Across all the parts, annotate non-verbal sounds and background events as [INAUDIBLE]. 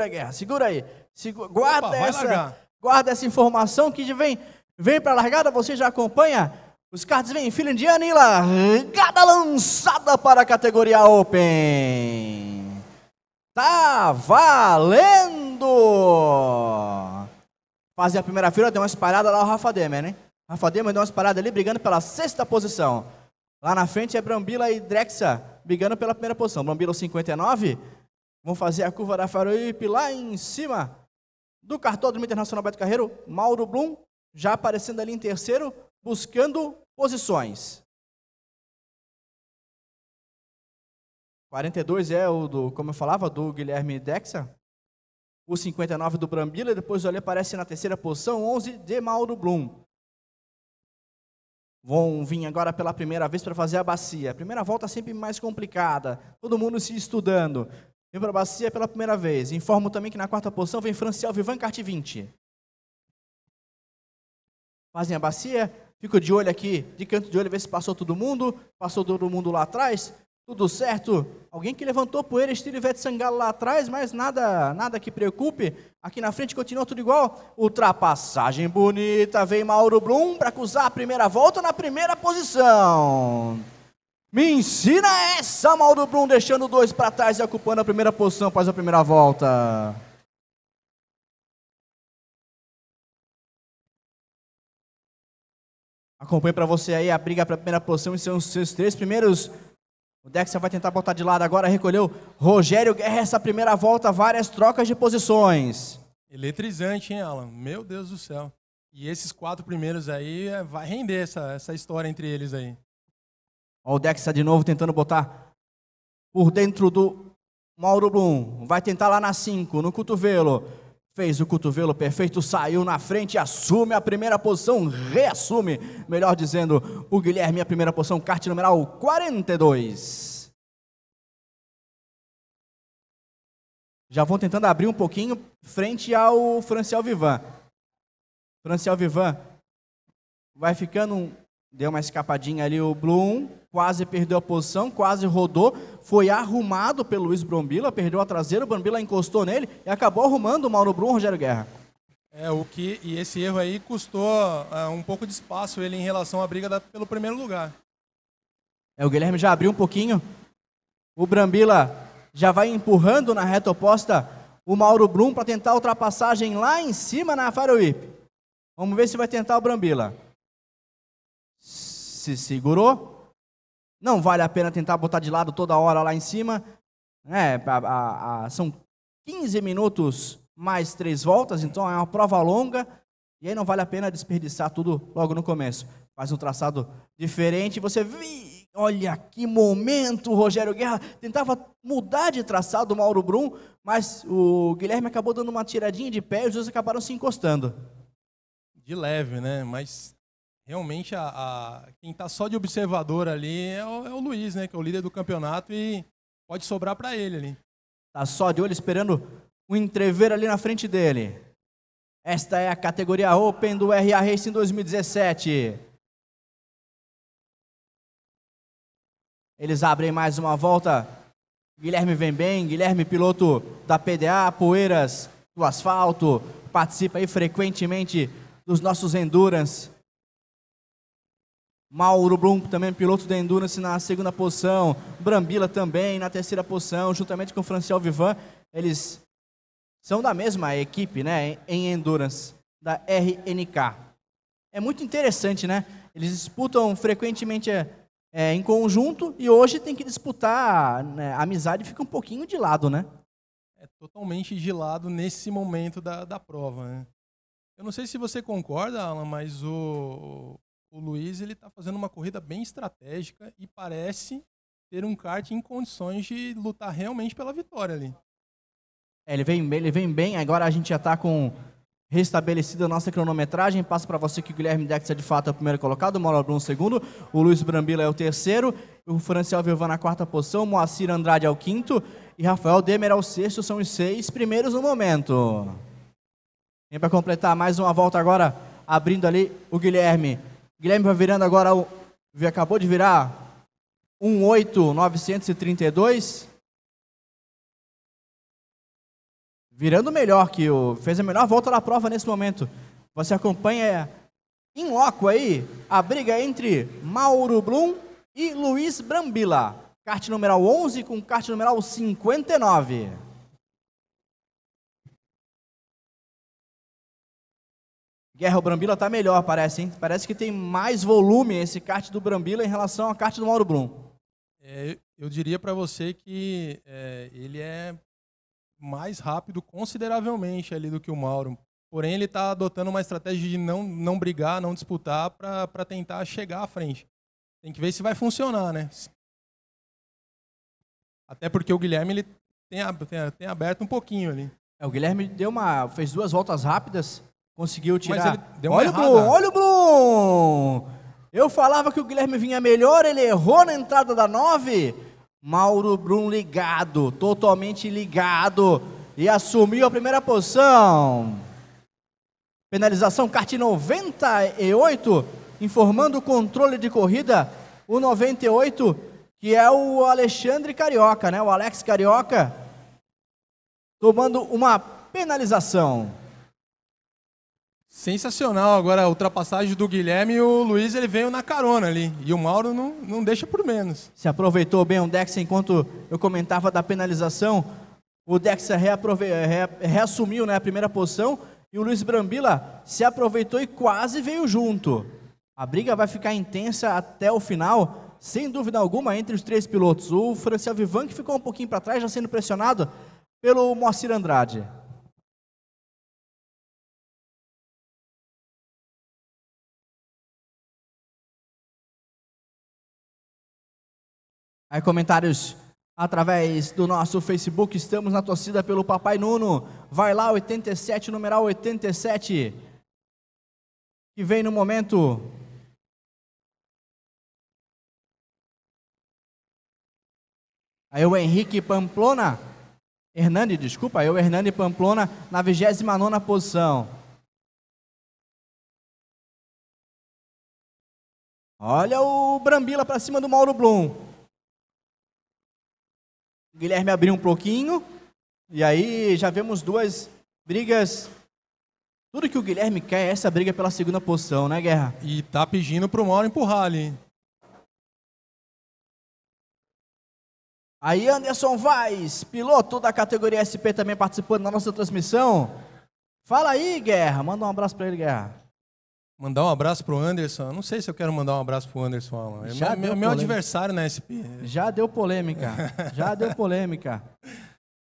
da guerra. Segura aí. Segura, guarda, Opa, essa, guarda essa informação que vem, vem para a largada, você já acompanha. Os cards vêm em fila indiana e largada lançada para a categoria Open. Tá valendo! Fazer a primeira fila, deu uma espalhada lá o Rafa Demer, né? Rafa Demer deu uma espalhada ali, brigando pela sexta posição. Lá na frente é Brambila e Drexa, brigando pela primeira posição. Brambila 59, Vão fazer a curva da Faroip lá em cima do cartódromo internacional Beto Carreiro. Mauro Blum já aparecendo ali em terceiro, buscando posições. 42 é o do, como eu falava, do Guilherme Dexa. O 59 do Brambila, depois ali aparece na terceira posição, 11 de Mauro Blum. Vão vir agora pela primeira vez para fazer a bacia. A primeira volta sempre mais complicada, todo mundo se estudando. Vem para a bacia pela primeira vez. Informo também que na quarta posição vem Franciel Vivan Carte 20. Fazem a bacia, fico de olho aqui, de canto de olho, ver se passou todo mundo. Passou todo mundo lá atrás, tudo certo. Alguém que levantou poeira, estilo Ivete Sangalo lá atrás, mas nada nada que preocupe. Aqui na frente continua tudo igual. Ultrapassagem bonita, vem Mauro Blum para acusar a primeira volta na primeira posição. Me ensina essa, Mauro Brum, deixando dois para trás e ocupando a primeira posição após a primeira volta. Acompanhe para você aí a briga para a primeira posição e são seus três primeiros o Dexa vai tentar botar de lado agora, recolheu Rogério Guerra essa primeira volta, várias trocas de posições. Eletrizante, hein, Alan? Meu Deus do céu. E esses quatro primeiros aí é, vai render essa, essa história entre eles aí. Olha o Dex está de novo tentando botar por dentro do Mauro Blum. Vai tentar lá na 5, no cotovelo. Fez o cotovelo perfeito, saiu na frente, assume a primeira posição, reassume, melhor dizendo, o Guilherme a primeira posição, kart numeral 42. Já vão tentando abrir um pouquinho frente ao Franciel Vivan. Franciel Vivan vai ficando Deu uma escapadinha ali o Bloom, quase perdeu a posição, quase rodou, foi arrumado pelo Luiz Brombila, perdeu a traseira, o Brombila encostou nele e acabou arrumando o Mauro Bloom, Rogério Guerra. É, o que, e esse erro aí custou é, um pouco de espaço ele em relação à briga da, pelo primeiro lugar. É, o Guilherme já abriu um pouquinho, o Brambila já vai empurrando na reta oposta o Mauro Bloom para tentar a ultrapassagem lá em cima na Faroip. Vamos ver se vai tentar o Brambila se segurou. Não vale a pena tentar botar de lado toda hora lá em cima. É, a, a, a, são 15 minutos mais três voltas, então é uma prova longa. E aí não vale a pena desperdiçar tudo logo no começo. Faz um traçado diferente. Você vi, olha que momento, Rogério Guerra tentava mudar de traçado o Mauro Brum, mas o Guilherme acabou dando uma tiradinha de pé e os dois acabaram se encostando. De leve, né? Mas realmente a, a quem está só de observador ali é o, é o, Luiz, né? Que é o líder do campeonato e pode sobrar para ele ali. Tá só de olho esperando o um entrever ali na frente dele. Esta é a categoria Open do RA Racing 2017. Eles abrem mais uma volta. Guilherme vem bem, Guilherme piloto da PDA, Poeiras do asfalto, participa aí frequentemente dos nossos endurance Mauro Blum também piloto da Endurance na segunda posição, Brambila também na terceira posição, juntamente com o Franciel Vivan, eles são da mesma equipe, né, em Endurance, da RNK. É muito interessante, né? Eles disputam frequentemente é, é, em conjunto e hoje tem que disputar, né? a amizade fica um pouquinho de lado, né? É totalmente de lado nesse momento da, da prova, né? Eu não sei se você concorda, Alan, mas o, o Luiz ele está fazendo uma corrida bem estratégica e parece ter um kart em condições de lutar realmente pela vitória ali. É, ele vem, ele vem bem. Agora a gente já está com restabelecida a nossa cronometragem. Passa para você que o Guilherme Dex é de fato é o primeiro colocado, o Mauro Bruno o segundo, o Luiz Brambila é o terceiro, o Franciel Vivan na quarta posição, o Moacir Andrade é o quinto e Rafael Demer é o sexto. São os seis primeiros no momento. Vem para completar mais uma volta agora, abrindo ali o Guilherme. Guilherme vai virando agora, acabou de virar 18932. Virando melhor que o. Fez a melhor volta da prova nesse momento. Você acompanha em loco aí a briga entre Mauro Blum e Luiz Brambila. Kart número 11 com kart número 59. Guerra, o Brambila está melhor, parece, hein? Parece que tem mais volume esse kart do Brambila em relação ao kart do Mauro Brum. É, eu diria para você que é, ele é mais rápido consideravelmente ali do que o Mauro. Porém, ele está adotando uma estratégia de não, não brigar, não disputar, para tentar chegar à frente. Tem que ver se vai funcionar, né? Até porque o Guilherme ele tem, tem, tem aberto um pouquinho ali. É, o Guilherme deu uma, fez duas voltas rápidas Conseguiu tirar. olha errada. o Brum olha o Eu falava que o Guilherme vinha melhor, ele errou na entrada da 9. Mauro Brum ligado, totalmente ligado. E assumiu a primeira posição. Penalização, kart 98, informando o controle de corrida. O 98, que é o Alexandre Carioca, né? O Alex Carioca, tomando uma penalização. Sensacional agora a ultrapassagem do Guilherme e o Luiz ele veio na carona ali. E o Mauro não, não deixa por menos. Se aproveitou bem o Dex enquanto eu comentava da penalização. O Dex reaprove... re... reassumiu né, a primeira posição e o Luiz Brambila se aproveitou e quase veio junto. A briga vai ficar intensa até o final, sem dúvida alguma, entre os três pilotos. O Franciel Vivan que ficou um pouquinho para trás, já sendo pressionado pelo Moacir Andrade. Aí comentários através do nosso Facebook, estamos na torcida pelo Papai Nuno. Vai lá 87, numeral 87. Que vem no momento Aí o Henrique Pamplona, Hernani, desculpa, aí o Hernani Pamplona na 29 posição. Olha o Brambila para cima do Mauro Blum. Guilherme abriu um pouquinho, e aí já vemos duas brigas. Tudo que o Guilherme quer é essa briga pela segunda posição, né, Guerra? E tá pedindo pro Mauro empurrar ali. Aí Anderson Vaz, piloto da categoria SP também participando da nossa transmissão. Fala aí, Guerra. Manda um abraço para ele, Guerra. Mandar um abraço pro Anderson. Não sei se eu quero mandar um abraço pro Anderson, Alan. É meu, meu adversário na né, SP. Já deu polêmica. Já deu polêmica. [LAUGHS]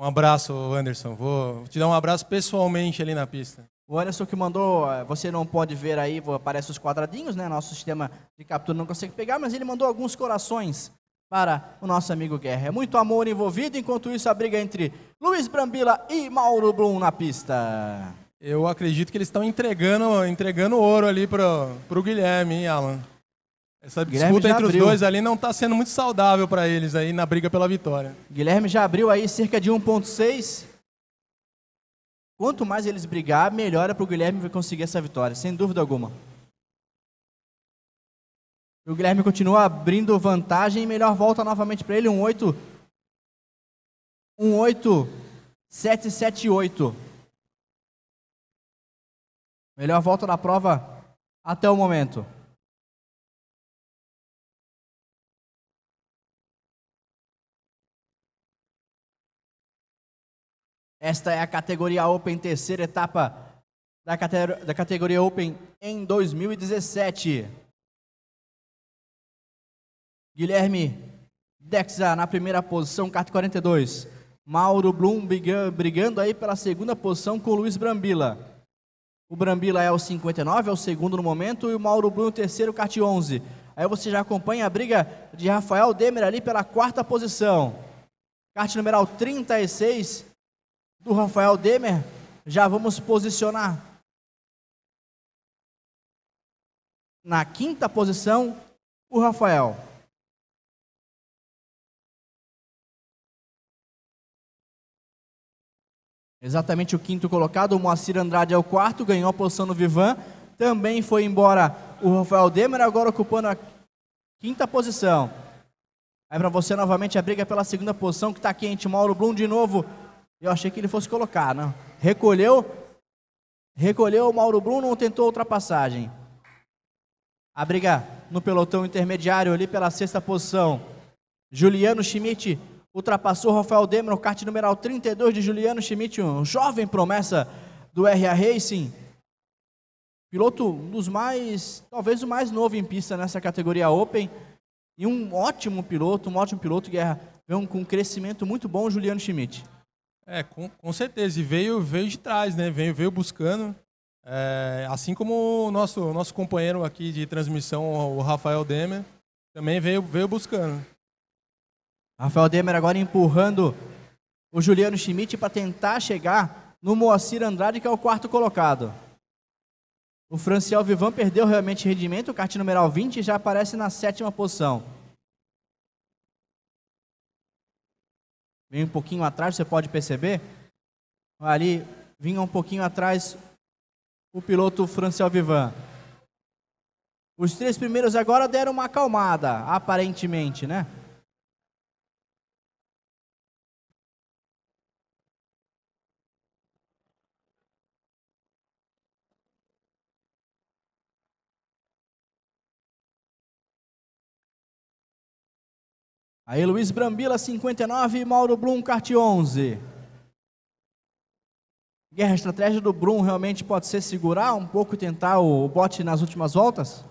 Um abraço, Anderson. Vou te dar um abraço pessoalmente ali na pista. O Anderson que mandou, eh, você não pode ver aí, aparece os quadradinhos, né? Nosso sistema de captura não consegue pegar, mas ele mandou alguns corações para o nosso amigo Guerra. É muito amor envolvido, enquanto isso a briga entre Luiz Brambila e Mauro Blum na pista. Eu acredito que eles estão entregando, entregando ouro ali para o Guilherme, hein, Alan? Essa Guilherme disputa entre abriu. os dois ali não está sendo muito saudável para eles aí na briga pela vitória. Guilherme já abriu aí cerca de 1.6. Quanto mais eles brigar, melhor é para o Guilherme conseguir essa vitória, sem dúvida alguma. O Guilherme continua abrindo vantagem e melhor volta novamente para ele, um 8 um 8 7 7 8. Melhor volta da prova até o momento. Esta é a categoria Open, terceira etapa da, cate da categoria Open em 2017. Guilherme Dexa na primeira posição, 42 Mauro Blum brigando aí pela segunda posição com o Luiz Brambila. O Brambila é o 59, é o segundo no momento, e o Mauro Bruno, o terceiro, kart 11. Aí você já acompanha a briga de Rafael Demer ali pela quarta posição. Kart numeral 36 do Rafael Demer. Já vamos posicionar na quinta posição o Rafael. Exatamente o quinto colocado, o Moacir Andrade é o quarto, ganhou a posição no Vivan. Também foi embora o Rafael Demer, agora ocupando a quinta posição. Aí para você novamente a briga pela segunda posição, que está quente. Mauro Blum de novo. Eu achei que ele fosse colocar, né? Recolheu. Recolheu o Mauro Blum, não tentou ultrapassagem. A briga no pelotão intermediário ali pela sexta posição. Juliano Schmidt ultrapassou Rafael Demer no kart numeral 32 de Juliano Schmidt, um jovem promessa do RA Racing. Piloto dos mais, talvez o mais novo em pista nessa categoria Open. E um ótimo piloto, um ótimo piloto, Guerra. Veio com um crescimento muito bom, Juliano Schmidt. É, com, com certeza. E veio, veio de trás, né? Veio, veio buscando. É, assim como o nosso, nosso companheiro aqui de transmissão, o Rafael Demer, também veio, veio buscando. Rafael Demer agora empurrando o Juliano Schmidt para tentar chegar no Moacir Andrade, que é o quarto colocado. O Franciel Vivan perdeu realmente rendimento, o kart numeral 20 já aparece na sétima posição. Vem um pouquinho atrás, você pode perceber. Ali vinha um pouquinho atrás o piloto Franciel Vivan. Os três primeiros agora deram uma acalmada, aparentemente, né? Aí Luiz Brambila, 59, Mauro Blum, kart 11. Guerra, a estratégia do Brum realmente pode ser segurar um pouco e tentar o bote nas últimas voltas?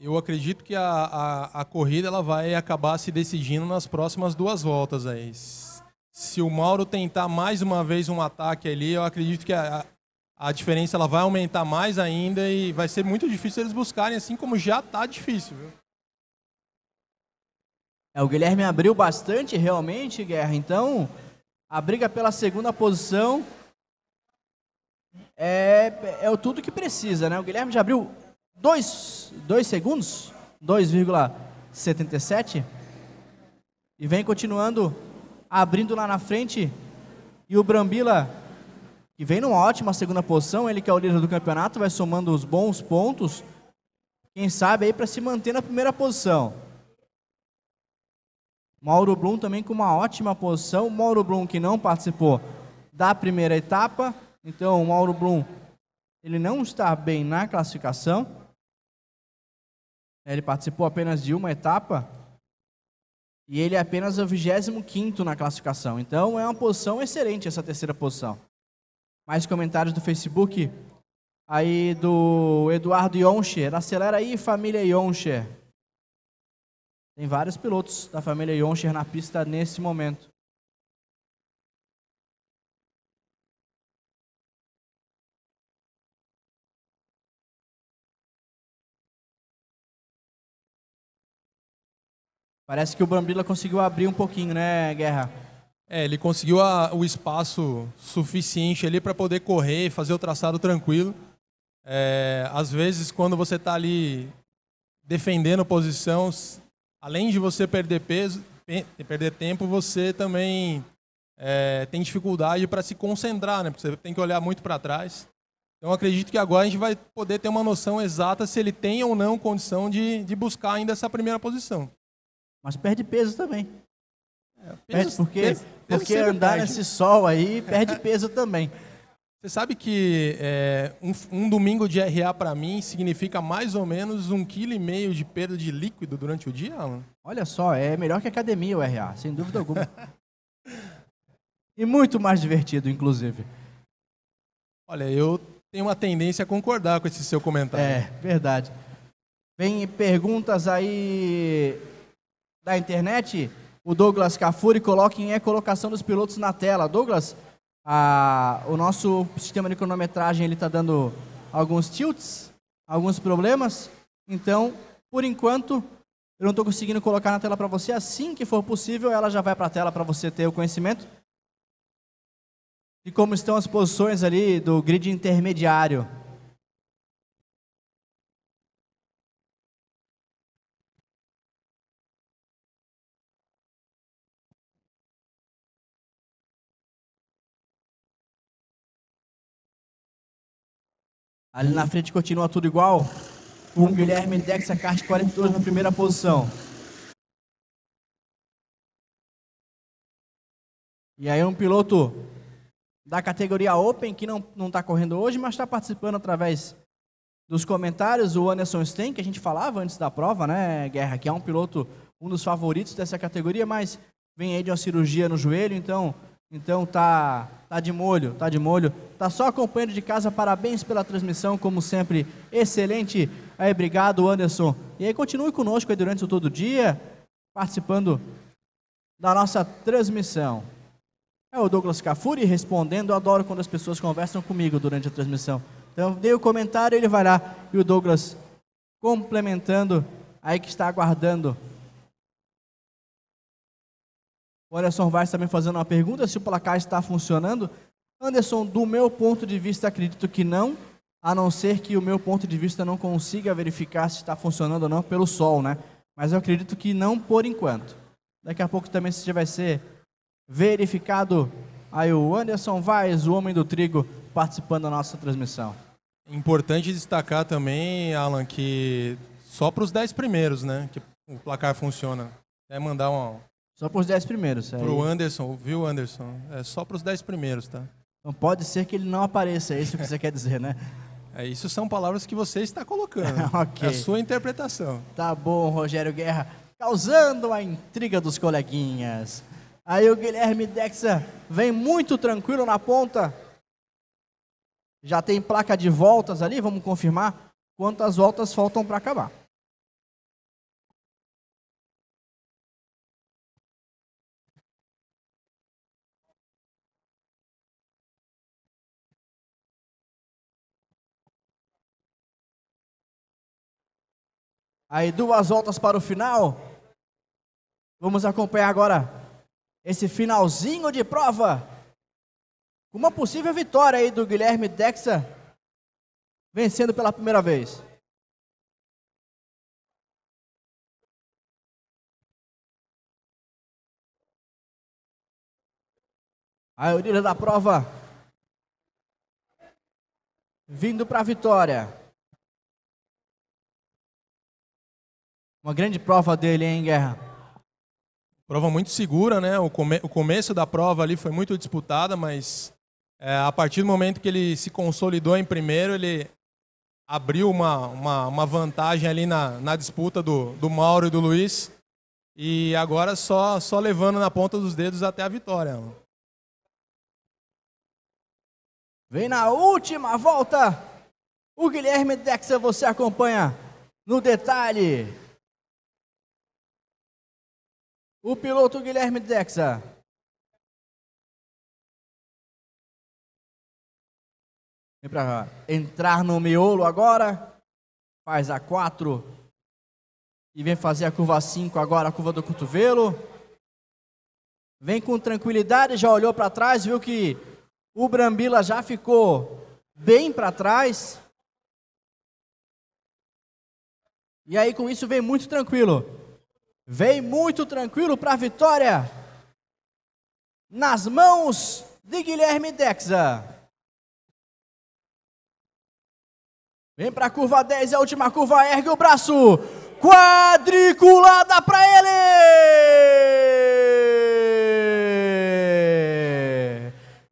Eu acredito que a, a, a, corrida ela vai acabar se decidindo nas próximas duas voltas aí. Se o Mauro tentar mais uma vez um ataque ali, eu acredito que a, a diferença ela vai aumentar mais ainda e vai ser muito difícil eles buscarem, assim como já está difícil. Viu? É, o Guilherme abriu bastante realmente, Guerra. Então, a briga pela segunda posição é, é tudo que precisa, né? O Guilherme já abriu 2 segundos, 2,77. E vem continuando abrindo lá na frente. E o Brambila, que vem numa ótima segunda posição, ele que é o líder do campeonato, vai somando os bons pontos. Quem sabe aí para se manter na primeira posição. Mauro Blum também com uma ótima posição. Mauro Blum que não participou da primeira etapa. Então, o Mauro Blum ele não está bem na classificação. Ele participou apenas de uma etapa. E ele é apenas o 25 na classificação. Então, é uma posição excelente essa terceira posição. Mais comentários do Facebook. Aí do Eduardo Yoncher. Acelera aí, família Yoncher. Tem vários pilotos da família Yoncher na pista nesse momento. Parece que o Brambila conseguiu abrir um pouquinho, né, Guerra? É, ele conseguiu a, o espaço suficiente ali para poder correr e fazer o traçado tranquilo. É, às vezes, quando você está ali defendendo posição, além de você perder peso, perder tempo, você também é, tem dificuldade para se concentrar, né? Porque você tem que olhar muito para trás. Então, acredito que agora a gente vai poder ter uma noção exata se ele tem ou não condição de, de buscar ainda essa primeira posição. Mas perde peso também. É, peso, perde porque, peso, peso porque andar perde. nesse sol aí perde peso também. [LAUGHS] Você sabe que é, um, um, domingo de RA para mim significa mais ou menos um quilo e meio de perda de líquido durante o dia, Alan? Olha só, é melhor que academia o RA, sem dúvida alguma. e muito mais divertido, inclusive. Olha, eu tenho uma tendência a concordar com esse seu comentário. É, verdade. Vem perguntas aí da internet. O Douglas Cafuri coloca em é colocação dos pilotos na tela. Douglas, o nosso sistema de cronometragem ele está dando alguns tilts, alguns problemas. Então, por enquanto, eu não estou conseguindo colocar na tela para você. Assim que for possível, ela já vai para a tela para você ter o conhecimento e como estão as posições ali do grid intermediário. Ali na frente continua tudo igual. o Guilherme Dexa a 42 na primeira posição. E aí um piloto da categoria Open, que não está correndo hoje, mas está participando através dos comentários, o Anderson Stein, que a gente falava antes da prova, né, Guerra, que é um piloto, um dos favoritos dessa categoria, mas vem aí de uma cirurgia no joelho, então então tá, tá de molho, tá de molho. Tá só acompanhando de casa. Parabéns pela transmissão, como sempre, excelente. Aí, obrigado, Anderson. E aí continue conosco aí durante todo o dia, participando da nossa transmissão. É o Douglas Cafuri respondendo. Eu adoro quando as pessoas conversam comigo durante a transmissão. Então, dei o comentário, ele vai lá e o Douglas complementando aí que está aguardando o Anderson Vaz também fazendo uma pergunta: se o placar está funcionando. Anderson, do meu ponto de vista, acredito que não, a não ser que o meu ponto de vista não consiga verificar se está funcionando ou não pelo sol, né? Mas eu acredito que não por enquanto. Daqui a pouco também se vai ser verificado aí o Anderson Vaz, o homem do trigo, participando da nossa transmissão. Importante destacar também, Alan, que só para os 10 primeiros, né? Que o placar funciona. É mandar um, só para os 10 primeiros. Para o Anderson, viu, Anderson? É só para os 10 primeiros, tá? Então pode ser que ele não apareça, é isso que você quer dizer, né? [LAUGHS] É, isso são palavras que você está colocando. [LAUGHS] okay. É a sua interpretação. Tá bom, Rogério Guerra. Causando a intriga dos coleguinhas. Aí o Guilherme Dexa vem muito tranquilo na ponta. Já tem placa de voltas ali, vamos confirmar quantas voltas faltam para acabar. Aí duas voltas para o final. Vamos acompanhar agora esse finalzinho de prova. Com uma possível vitória aí do Guilherme Dexa, vencendo pela primeira vez. Aí o líder da prova vindo para a vitória. Uma grande prova dele, hein, Guerra? Prova muito segura, né? O, come o começo da prova ali foi muito disputada, mas é, a partir do momento que ele se consolidou em primeiro, ele abriu uma, uma, uma vantagem ali na, na disputa do, do Mauro e do Luiz. E agora só, só levando na ponta dos dedos até a vitória. Vem na última volta. O Guilherme Dexa você acompanha no detalhe. O piloto Guilherme Dexa. Vem para entrar no miolo agora. Faz a 4. E vem fazer a curva 5 agora, a curva do cotovelo. Vem com tranquilidade, já olhou para trás, viu que o Brambila já ficou bem para trás. E aí com isso vem muito tranquilo. Vem muito tranquilo para a vitória. Nas mãos de Guilherme Dexa. Vem para a curva 10, é a última curva, ergue o braço. Quadriculada para ele.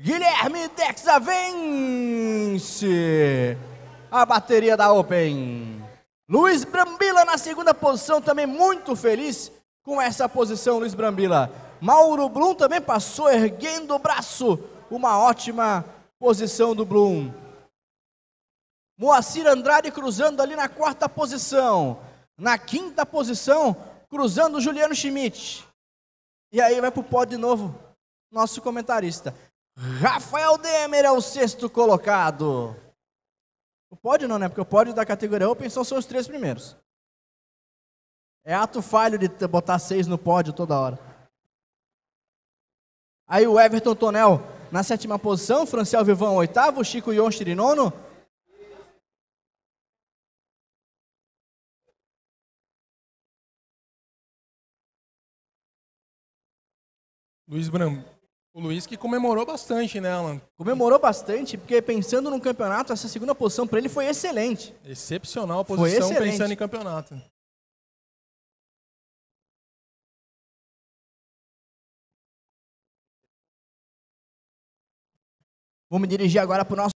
Guilherme Dexa vence a bateria da Open. Luiz Brambila na segunda posição, também muito feliz com essa posição, Luiz Brambila. Mauro Blum também passou erguendo o braço, uma ótima posição do Blum. Moacir Andrade cruzando ali na quarta posição. Na quinta posição, cruzando Juliano Schmidt. E aí vai para o de novo, nosso comentarista. Rafael Demer é o sexto colocado. O pódio não, né? Porque o pódio da categoria Open só são os três primeiros. É ato falho de botar seis no pódio toda hora. Aí o Everton Tonel na sétima posição, Franciel Vivão oitavo, Chico Yonchiri nono. Luiz Bram... O Luiz que comemorou bastante, né, Alan? Comemorou bastante, porque pensando no campeonato, essa segunda posição para ele foi excelente. Excepcional a posição foi excelente. pensando em campeonato. Vamos dirigir agora para o nosso